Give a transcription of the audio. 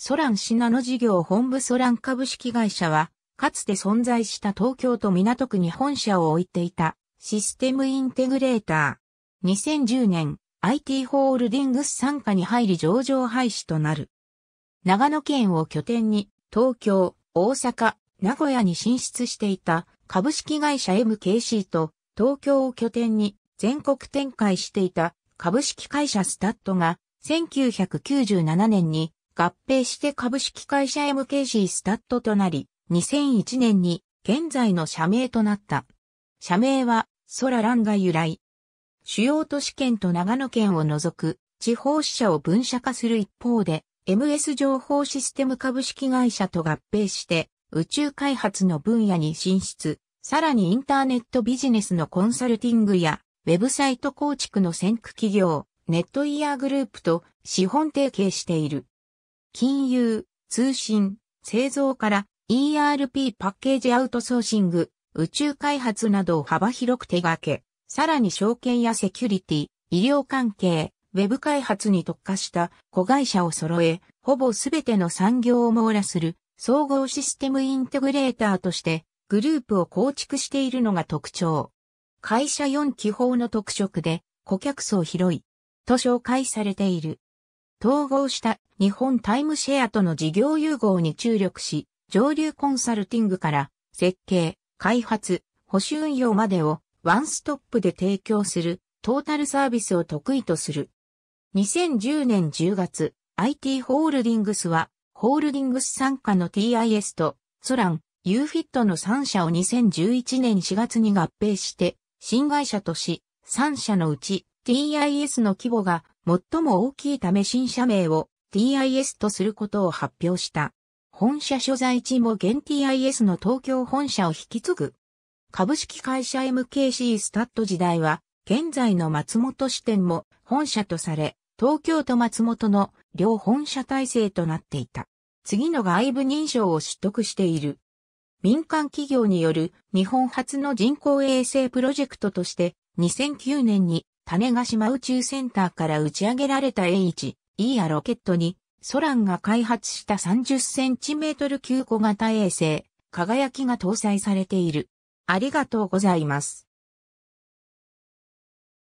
ソランシナの事業本部ソラン株式会社は、かつて存在した東京都港区に本社を置いていたシステムインテグレーター。2010年、IT ホールディングス参加に入り上場廃止となる。長野県を拠点に、東京、大阪、名古屋に進出していた株式会社 MKC と、東京を拠点に全国展開していた株式会社スタッドが1997年に合併して株式会社 MKC スタッドとなり、2001年に現在の社名となった。社名は、ソラランが由来。主要都市圏と長野県を除く地方支社を分社化する一方で、MS 情報システム株式会社と合併して、宇宙開発の分野に進出、さらにインターネットビジネスのコンサルティングや、ウェブサイト構築の先駆企業、ネットイヤーグループと資本提携している。金融、通信、製造から ERP パッケージアウトソーシング、宇宙開発などを幅広く手掛け、さらに証券やセキュリティ、医療関係、ウェブ開発に特化した子会社を揃え、ほぼすべての産業を網羅する総合システムインテグレーターとしてグループを構築しているのが特徴。会社4基本の特色で顧客層広いと紹介されている。統合した日本タイムシェアとの事業融合に注力し、上流コンサルティングから設計、開発、保守運用までをワンストップで提供するトータルサービスを得意とする。2010年10月、IT ホールディングスは、ホールディングス参加の TIS と、ソラン、ユーフィットの3社を2011年4月に合併して、新会社とし、3社のうち TIS の規模が最も大きいため新社名を TIS とすることを発表した。本社所在地も現 TIS の東京本社を引き継ぐ。株式会社 MKC スタッド時代は、現在の松本支店も本社とされ、東京と松本の両本社体制となっていた。次の外部認証を取得している。民間企業による日本初の人工衛星プロジェクトとして2009年に種ヶ島宇宙センターから打ち上げられた A1 いやロケットに、ソランが開発した3 0センチメートル級小型衛星、輝きが搭載されている。ありがとうございます。